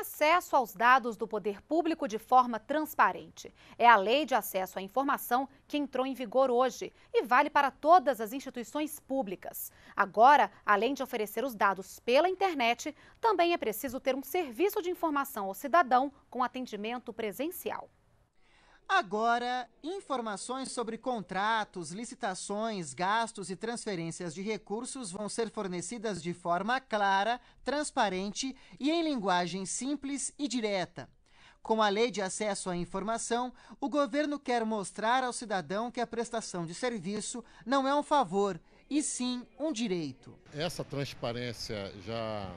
acesso aos dados do poder público de forma transparente. É a Lei de Acesso à Informação que entrou em vigor hoje e vale para todas as instituições públicas. Agora, além de oferecer os dados pela internet, também é preciso ter um serviço de informação ao cidadão com atendimento presencial. Agora, informações sobre contratos, licitações, gastos e transferências de recursos vão ser fornecidas de forma clara, transparente e em linguagem simples e direta. Com a Lei de Acesso à Informação, o governo quer mostrar ao cidadão que a prestação de serviço não é um favor, e sim um direito. Essa transparência já,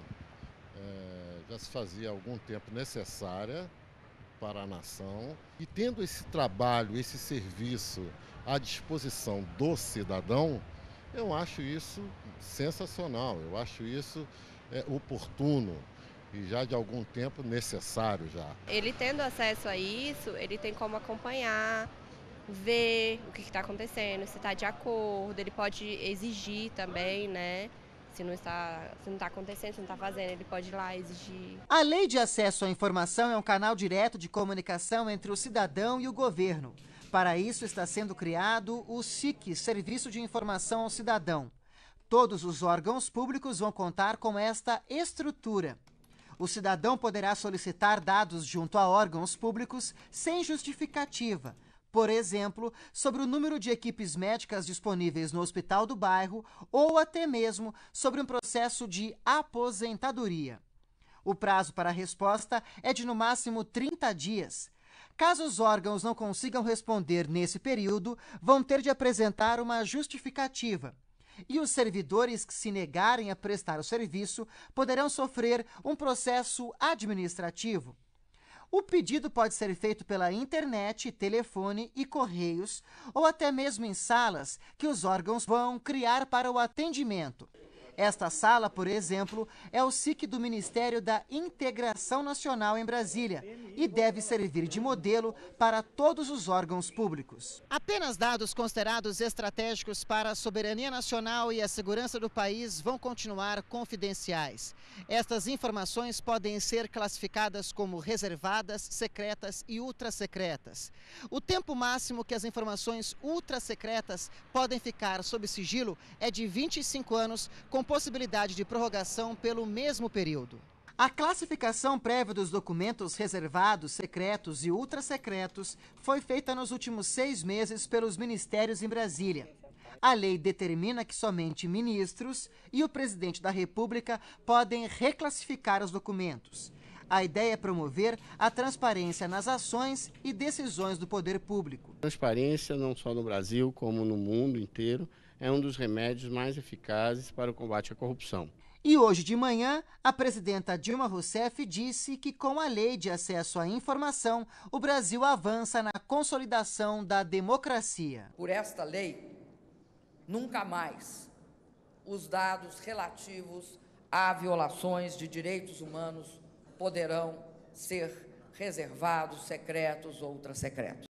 é, já se fazia há algum tempo necessária para a nação. E tendo esse trabalho, esse serviço à disposição do cidadão, eu acho isso sensacional, eu acho isso é, oportuno e já de algum tempo necessário já. Ele tendo acesso a isso, ele tem como acompanhar, ver o que está acontecendo, se está de acordo, ele pode exigir também, né? Se não está, se não tá acontecendo, se não está fazendo, ele pode ir lá exigir. A Lei de Acesso à Informação é um canal direto de comunicação entre o cidadão e o governo. Para isso está sendo criado o SIC, Serviço de Informação ao Cidadão. Todos os órgãos públicos vão contar com esta estrutura. O cidadão poderá solicitar dados junto a órgãos públicos sem justificativa, por exemplo, sobre o número de equipes médicas disponíveis no hospital do bairro ou até mesmo sobre um processo de aposentadoria. O prazo para a resposta é de no máximo 30 dias. Caso os órgãos não consigam responder nesse período, vão ter de apresentar uma justificativa. E os servidores que se negarem a prestar o serviço poderão sofrer um processo administrativo. O pedido pode ser feito pela internet, telefone e correios, ou até mesmo em salas que os órgãos vão criar para o atendimento. Esta sala, por exemplo, é o SIC do Ministério da Integração Nacional em Brasília e deve servir de modelo para todos os órgãos públicos. Apenas dados considerados estratégicos para a soberania nacional e a segurança do país vão continuar confidenciais. Estas informações podem ser classificadas como reservadas, secretas e ultrasecretas. O tempo máximo que as informações ultrasecretas podem ficar sob sigilo é de 25 anos, com possibilidade de prorrogação pelo mesmo período. A classificação prévia dos documentos reservados, secretos e ultrasecretos foi feita nos últimos seis meses pelos ministérios em Brasília. A lei determina que somente ministros e o presidente da República podem reclassificar os documentos. A ideia é promover a transparência nas ações e decisões do poder público. Transparência, não só no Brasil, como no mundo inteiro, é um dos remédios mais eficazes para o combate à corrupção. E hoje de manhã, a presidenta Dilma Rousseff disse que, com a lei de acesso à informação, o Brasil avança na consolidação da democracia. Por esta lei, nunca mais os dados relativos a violações de direitos humanos poderão ser reservados, secretos ou ultra secretos.